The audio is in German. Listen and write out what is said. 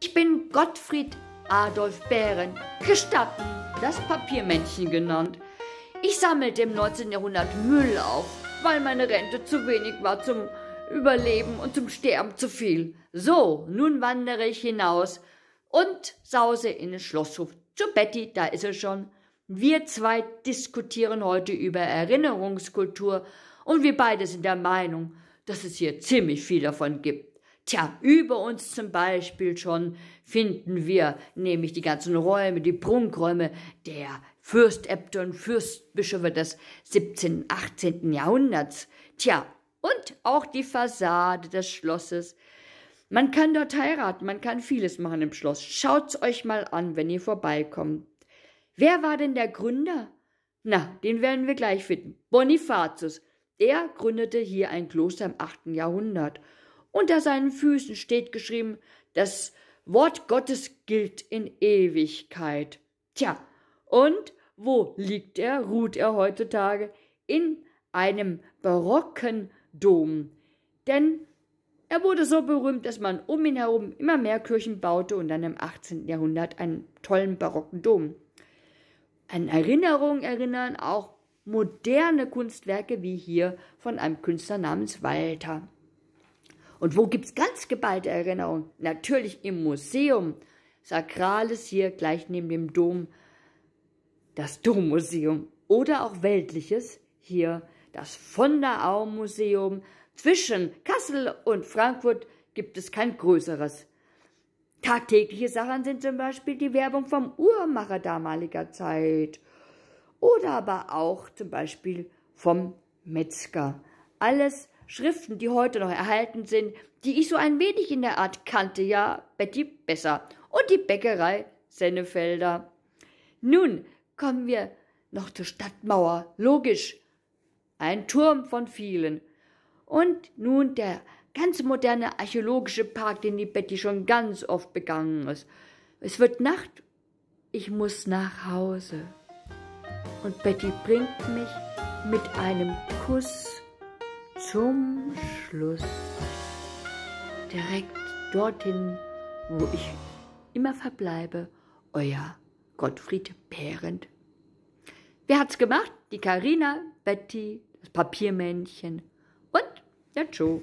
Ich bin Gottfried Adolf Bären, gestatten, das Papiermännchen genannt. Ich sammelte im 19. Jahrhundert Müll auf, weil meine Rente zu wenig war zum Überleben und zum Sterben zu viel. So, nun wandere ich hinaus und sause in den Schlosshof zu Betty, da ist er schon. Wir zwei diskutieren heute über Erinnerungskultur und wir beide sind der Meinung, dass es hier ziemlich viel davon gibt. Tja, über uns zum Beispiel schon finden wir nämlich die ganzen Räume, die Prunkräume der Fürstäbte und Fürstbischöfe des 17., und 18. Jahrhunderts. Tja, und auch die Fassade des Schlosses. Man kann dort heiraten, man kann vieles machen im Schloss. Schaut's euch mal an, wenn ihr vorbeikommt. Wer war denn der Gründer? Na, den werden wir gleich finden. Bonifatius. Er gründete hier ein Kloster im 8. Jahrhundert unter seinen Füßen steht geschrieben, das Wort Gottes gilt in Ewigkeit. Tja, und wo liegt er, ruht er heutzutage? In einem barocken Dom. Denn er wurde so berühmt, dass man um ihn herum immer mehr Kirchen baute und dann im 18. Jahrhundert einen tollen barocken Dom. An Erinnerungen erinnern auch moderne Kunstwerke wie hier von einem Künstler namens Walter. Und wo gibt's ganz geballte Erinnerungen? Natürlich im Museum. Sakrales hier gleich neben dem Dom, das Dommuseum. Oder auch weltliches hier, das Von der Au Museum. Zwischen Kassel und Frankfurt gibt es kein größeres. Tagtägliche Sachen sind zum Beispiel die Werbung vom Uhrmacher damaliger Zeit oder aber auch zum Beispiel vom Metzger. Alles Schriften, die heute noch erhalten sind, die ich so ein wenig in der Art kannte, ja, Betty besser. Und die Bäckerei Sennefelder. Nun kommen wir noch zur Stadtmauer, logisch. Ein Turm von vielen. Und nun der ganz moderne archäologische Park, den die Betty schon ganz oft begangen ist. Es wird Nacht, ich muss nach Hause. Und Betty bringt mich mit einem Kuss zum Schluss direkt dorthin, wo ich immer verbleibe, euer Gottfried Behrendt. Wer hat's gemacht? Die Karina, Betty, das Papiermännchen und der Joe.